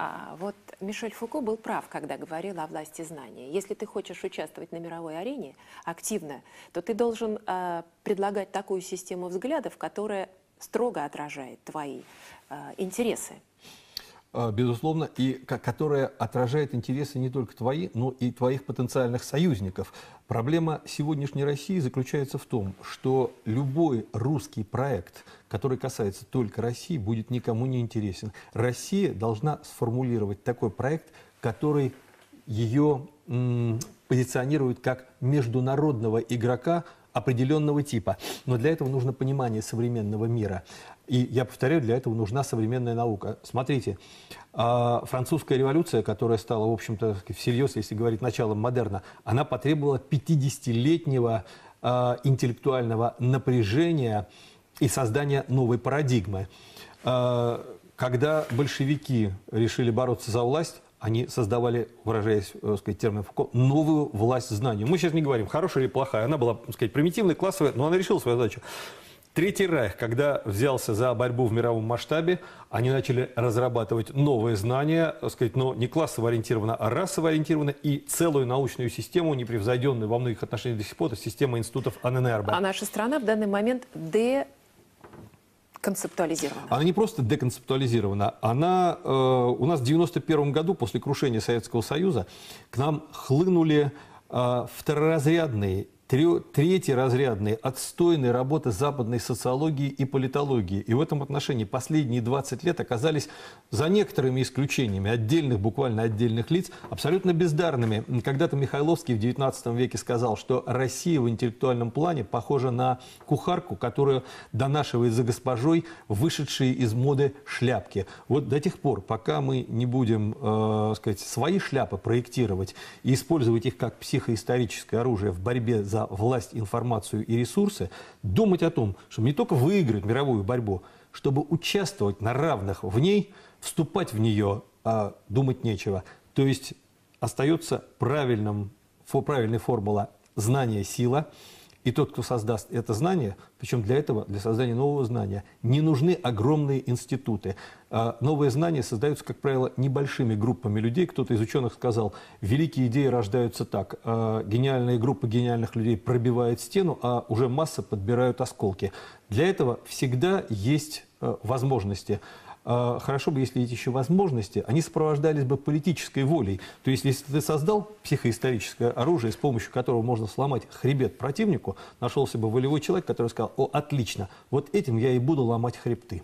А, вот Мишель Фуко был прав, когда говорил о власти знания. Если ты хочешь участвовать на мировой арене активно, то ты должен а, предлагать такую систему взглядов, которая строго отражает твои а, интересы. А, безусловно, и которая отражает интересы не только твои, но и твоих потенциальных союзников. Проблема сегодняшней России заключается в том, что любой русский проект, который касается только России, будет никому не интересен. Россия должна сформулировать такой проект, который ее позиционирует как международного игрока определенного типа. Но для этого нужно понимание современного мира. И я повторяю, для этого нужна современная наука. Смотрите, а, французская революция, которая стала, в общем-то, всерьез, если говорить началом модерна, она потребовала 50-летнего а, интеллектуального напряжения и создания новой парадигмы. А, когда большевики решили бороться за власть, они создавали, выражаясь, э, так сказать, термином Фуко, новую власть знаний. Мы сейчас не говорим, хорошая или плохая. Она была, так сказать, примитивной, классовая, но она решила свою задачу. Третий Райх, когда взялся за борьбу в мировом масштабе, они начали разрабатывать новые знания, так сказать, но не классово ориентированно, а расово ориентированно, и целую научную систему, непревзойденную во многих отношениях до сих пор, это система институтов Аненербо. А наша страна в данный момент де концептуализирована? Она не просто деконцептуализирована. Она э, у нас в 91 году, после крушения Советского Союза, к нам хлынули э, второразрядные Третий разрядный – отстойная работы западной социологии и политологии. И в этом отношении последние 20 лет оказались, за некоторыми исключениями, отдельных, буквально отдельных лиц, абсолютно бездарными. Когда-то Михайловский в 19 веке сказал, что Россия в интеллектуальном плане похожа на кухарку, которую донашивает за госпожой вышедшие из моды шляпки. Вот до тех пор, пока мы не будем, э, сказать, свои шляпы проектировать и использовать их как психоисторическое оружие в борьбе за за власть, информацию и ресурсы, думать о том, чтобы не только выиграть мировую борьбу, чтобы участвовать на равных в ней, вступать в нее, а думать нечего. То есть остается правильным, правильной формула знание – сила – и тот, кто создаст это знание, причем для этого, для создания нового знания, не нужны огромные институты. А, новые знания создаются, как правило, небольшими группами людей. Кто-то из ученых сказал, великие идеи рождаются так. А, гениальные группы гениальных людей пробивают стену, а уже масса подбирают осколки. Для этого всегда есть э, возможности. А, хорошо бы, если эти еще возможности, они сопровождались бы политической волей. То есть, если ты создал психоисторическое оружие, с помощью которого можно сломать хребет противнику, нашелся бы волевой человек, который сказал, о, отлично, вот этим я и буду ломать хребты.